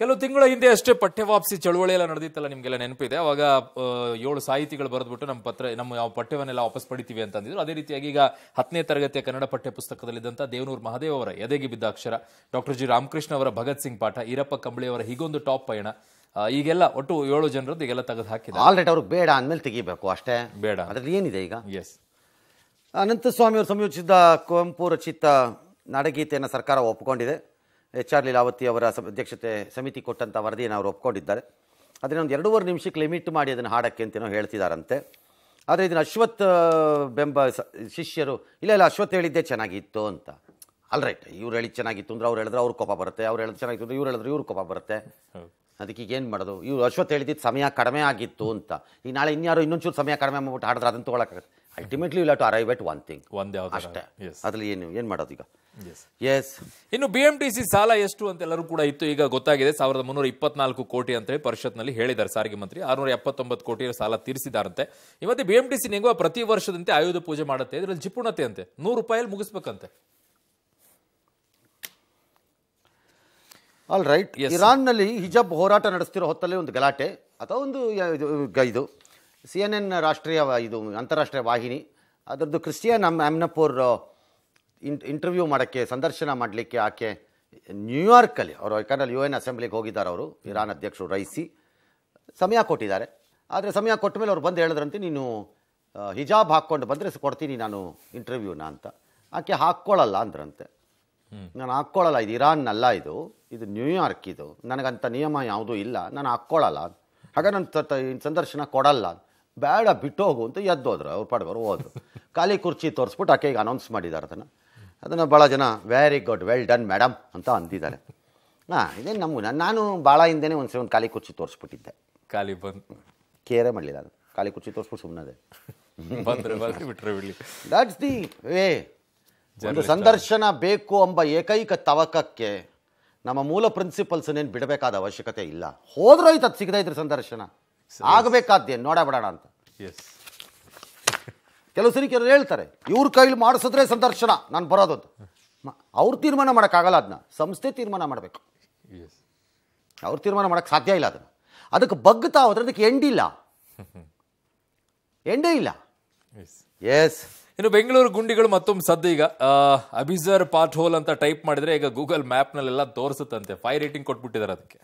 ಕೆಲವು ತಿಂಗಳ ಹಿಂದೆ ಅಷ್ಟೇ ಪಠ್ಯವಾಪ್ಸಿ ಚಳುವಳಿ ಎಲ್ಲ ನಡೆದಿತ್ತಲ್ಲ ನಿಮಗೆಲ್ಲ ನೆನಪಿದೆ ಅವಾಗ ಏಳು ಸಾಹಿತಿಗಳು ಬರೆದ್ಬಿಟ್ಟು ನಮ್ಮ ಪತ್ರ ನಮ್ಮ ಯಾವ ಪಠ್ಯವನ್ನೆಲ್ಲ ವಾಪಸ್ ಪಡಿತೀವಿ ಅಂತಂದಿದ್ರು ಅದೇ ರೀತಿಯಾಗಿ ಈಗ ಹತ್ತನೇ ತರಗತಿಯ ಕನ್ನಡ ಪಠ್ಯ ಪುಸ್ತಕದಲ್ಲಿದ್ದಂಥ ದೇವನೂರು ಮಹಾದೇವ್ ಅವರ ಎದೆಗೆ ಬಿದ್ದ ಅಕ್ಷರ ಡಾಕ್ಟರ್ ಜಿ ರಾಮಕೃಷ್ಣ ಅವರ ಭಗತ್ ಸಿಂಗ್ ಪಾಠ ಈರಪ್ಪ ಅವರ ಹೀಗೊಂದು ಟಾಪ್ ಪಯಣ ಈಗೆಲ್ಲ ಒಟ್ಟು ಏಳು ಜನರದ್ದು ಈಗೆಲ್ಲ ತೆಗೆದು ಹಾಕಿದ ಆಲ್ರೆಡಿ ಅವ್ರಿಗೆ ಬೇಡ ಅಂದಮೇಲೆ ತೆಗಿಬೇಕು ಅಷ್ಟೇ ಬೇಡ ಅದ್ರಲ್ಲಿ ಏನಿದೆ ಈಗ ಎಸ್ ಅನಂತಸ್ವಾಮಿ ಅವರು ಸಂಯೋಜಿಸಿದ ಕುವೆಂಪು ರಚಿತ ನಾಡಗೀತೆಯನ್ನು ಸರ್ಕಾರ ಒಪ್ಪಿಕೊಂಡಿದೆ ಎಚ್ ಆರ್ ಲೀಲಾವತಿ ಅವರ ಅಧ್ಯಕ್ಷತೆ ಸಮಿತಿ ಕೊಟ್ಟಂಥ ವರದಿಯನ್ನು ಅವರು ಒಪ್ಕೊಂಡಿದ್ದಾರೆ ಅದನ್ನು ಒಂದು ಎರಡೂವರೆ ನಿಮಿಷಕ್ಕೆ ಲಿಮಿಟ್ ಮಾಡಿ ಅದನ್ನು ಹಾಡೋಕ್ಕೆ ಅಂತೇನೋ ಹೇಳ್ತಿದ್ದಾರಂತೆ ಆದರೆ ಇದನ್ನು ಅಶ್ವತ್ ಬೆಂಬ ಶಿಷ್ಯರು ಇಲ್ಲ ಇಲ್ಲ ಅಶ್ವತ್ ಹೇಳಿದ್ದೇ ಚೆನ್ನಾಗಿತ್ತು ಅಂತ ಅಲ್ ರೈಟ್ ಇವ್ರು ಹೇಳಿ ಚೆನ್ನಾಗಿತ್ತು ಅಂದ್ರೆ ಅವ್ರು ಹೇಳಿದ್ರೆ ಅವ್ರು ಕೋಪ ಬರುತ್ತೆ ಅವ್ರು ಹೇಳಿದ್ರೆ ಚೆನ್ನಾಗಿತ್ತು ಅಂದ್ರೆ ಇವ್ರು ಹೇಳಿದ್ರೆ ಇವ್ರು ಕೋಪ ಬರುತ್ತೆ ಅದಕ್ಕೆ ಈಗ ಏನು ಮಾಡೋದು ಇವ್ರು ಅಶ್ವತ್ ಹೇಳಿದ್ದು ಸಮಯ ಕಡಿಮೆ ಆಗಿತ್ತು ಅಂತ ಈಗ ನಾಳೆ ಇನ್ಯಾರು ಇನ್ನೊಂಚೂರು ಸಮಯ ಕಡಿಮೆ ಮಾಡ್ಬಿಟ್ಟು ಹಾಡಿದ್ರೆ ಅದನ್ನು ತೊಗೊಳಕ್ಕಾಗುತ್ತೆ ultimately will to arrive at one thing ಒಂದೇ ಅಷ್ಟೇ ಅದ್ರಲ್ಲಿ ಏನು ಏನು ಮಾಡೋದು ಈಗ ಎಸ್ ಇನ್ನು ಬಿ ಎಂ ಟಿ ಸಿ ಸಾಲ ಎಷ್ಟು ಅಂತ ಎಲ್ಲರೂ ಕೂಡ ಇತ್ತು ಈಗ ಗೊತ್ತಾಗಿದೆ ಸಾವಿರದ ಮುನ್ನೂರ ಇಪ್ಪತ್ನಾಲ್ಕು ಕೋಟಿ ಅಂತ ಪರಿಷತ್ನಲ್ಲಿ ಹೇಳಿದ್ದಾರೆ ಸಾರಿಗೆ ಮಂತ್ರಿ ಆರುನೂರ ಎಪ್ಪತ್ತೊಂಬತ್ತು ಕೋಟಿ ಸಾಲ ತೀರಿಸಿದಾರಂತೆ ಇವತ್ತು ಬಿ ಎಂ ಟಿ ಸಿ ಪ್ರತಿ ವರ್ಷದಂತೆ ಆಯುಧ ಪೂಜೆ ಮಾಡುತ್ತೆ ಇದರಲ್ಲಿ ಜಿಪುಣತೆ ಅಂತೆ ನೂರು ರೂಪಾಯಲ್ಲಿ ಮುಗಿಸ್ಬೇಕಂತೆ ಆಲ್ ರೈಟ್ ನಲ್ಲಿ ಹಿಜಾಬ್ ಹೋರಾಟ ನಡೆಸ್ತಿರೋ ಹೊತ್ತಲ್ಲಿ ಒಂದು ಗಲಾಟೆ ಅಥವಾ ಒಂದು ಇದು ಸಿ ಎನ್ ಎನ್ ರಾಷ್ಟ್ರೀಯ ಇದು ಅಂತಾರಾಷ್ಟ್ರೀಯ ವಾಹಿನಿ ಅದರದ್ದು ಕ್ರಿಶ್ಚಿಯನ್ ಅಮ್ ಅಮ್ನಪುರ್ ಇನ್ ಇಂಟರ್ವ್ಯೂ ಮಾಡೋಕ್ಕೆ ಸಂದರ್ಶನ ಮಾಡಲಿಕ್ಕೆ ಆಕೆ ನ್ಯೂಯಾರ್ಕಲ್ಲಿ ಅವರು ಯಾಕಂದ್ರೆ ಯು ಎನ್ ಅಸೆಂಬ್ಲಿಗೆ ಹೋಗಿದ್ದಾರೆ ಅವರು ಇರಾನ್ ಅಧ್ಯಕ್ಷರು ರೈಸಿ ಸಮಯ ಕೊಟ್ಟಿದ್ದಾರೆ ಆದರೆ ಸಮಯ ಕೊಟ್ಟ ಮೇಲೆ ಅವ್ರು ಬಂದು ಹೇಳಿದ್ರಂತೆ ನೀನು ಹಿಜಾಬ್ ಹಾಕ್ಕೊಂಡು ಬಂದರೆ ಕೊಡ್ತೀನಿ ನಾನು ಇಂಟರ್ವ್ಯೂನ ಅಂತ ಆಕೆ ಹಾಕ್ಕೊಳ್ಳಲ್ಲ ಅಂದ್ರಂತೆ ನಾನು ಹಾಕ್ಕೊಳ್ಳಲ್ಲ ಇದು ಇರಾನ್ನಲ್ಲ ಇದು ಇದು ನ್ಯೂಯಾರ್ಕ್ ಇದು ನನಗಂಥ ನಿಯಮ ಯಾವುದೂ ಇಲ್ಲ ನಾನು ಹಾಕ್ಕೊಳ್ಳಲ್ಲ ಹಾಗೆ ನಾನು ಸಂದರ್ಶನ ಕೊಡಲ್ಲ ಬೇಡ ಬಿಟ್ಟು ಹೋಗು ಅಂತ ಎದ್ದೋದ್ರು ಅವ್ರು ಪಾಡ್ಬಾರು ಹೋದ್ರು ಖಾಲಿ ಕುರ್ಚಿ ತೋರಿಸ್ಬಿಟ್ಟು ಆಕೆಗೆ ಅನೌನ್ಸ್ ಮಾಡಿದ್ದಾರೆ ಅದನ್ನು ಅದನ್ನು ಭಾಳ ಜನ very good well done madam ಅಂತ ಅಂದಿದ್ದಾರೆ ಹಾಂ ಇದೇನು ನಮ್ಮ ನಾನು ಭಾಳ ಹಿಂದೆ ಒಂದು ಸರಿ ಒಂದು ಖಾಲಿ ಕುರ್ಚಿ ತೋರಿಸ್ಬಿಟ್ಟಿದ್ದೆ ಖಾಲಿ ಬಂದು ಕೇರೇ ಮಾಡಲಿಲ್ಲ ಅದು ಖಾಲಿ ಕುರ್ಚಿ ತೋರಿಸ್ಬಿಟ್ಟು ಸುಮ್ಮನೆ ದಟ್ಸ್ ದಿ ವೇ ಒಂದು ಸಂದರ್ಶನ ಬೇಕು ಎಂಬ ಏಕೈಕ ತವಕಕ್ಕೆ ನಮ್ಮ ಮೂಲ ಪ್ರಿನ್ಸಿಪಲ್ಸನ್ನೇನು ಬಿಡಬೇಕಾದ ಅವಶ್ಯಕತೆ ಇಲ್ಲ ಹೋದ್ರೋಯ್ತು ಅದು ಸಿಗದೈತ್ರಿ ಸಂದರ್ಶನ ಆಗಬೇಕಾದ್ದೇನು ನೋಡಬೇಡ ಅಂತ ಎಸ್ ಕೆಲವು ಸರಿ ಕೆಲವರು ಹೇಳ್ತಾರೆ ಇವ್ರ ಕೈಲಿ ಮಾಡಿಸಿದ್ರೆ ಸಂದರ್ಶನ ನಾನು ಬರೋದು ಅವ್ರ ಅವ್ರು ತೀರ್ಮಾನ ಮಾಡೋಕ್ಕಾಗಲ್ಲ ಅದನ್ನ ಸಂಸ್ಥೆ ತೀರ್ಮಾನ ಮಾಡಬೇಕು ಎಸ್ ಅವ್ರು ತೀರ್ಮಾನ ಮಾಡೋಕ್ಕೆ ಸಾಧ್ಯ ಇಲ್ಲ ಅದನ್ನು ಅದಕ್ಕೆ ಬಗ್ತಾ ಹೋದ್ರೆ ಅದಕ್ಕೆ ಎಂಡಿಲ್ಲ ಎಂಡೇ ಇಲ್ಲ ಎಸ್ ಇನ್ನು ಬೆಂಗಳೂರು ಗುಂಡಿಗಳು ಮತ್ತೊಮ್ಮೆ ಸದ್ದು ಈಗ ಅಬಿಸರ್ ಪಾಟ್ ಹೋಲ್ ಅಂತ ಟೈಪ್ ಮಾಡಿದ್ರೆ ಈಗ ಗೂಗಲ್ ಮ್ಯಾಪ್ನಲ್ಲೆಲ್ಲ ತೋರಿಸುತ್ತಂತೆ ಫೈರ್ ರೇಟಿಂಗ್ ಕೊಟ್ಬಿಟ್ಟಿದ್ದಾರೆ ಅದಕ್ಕೆ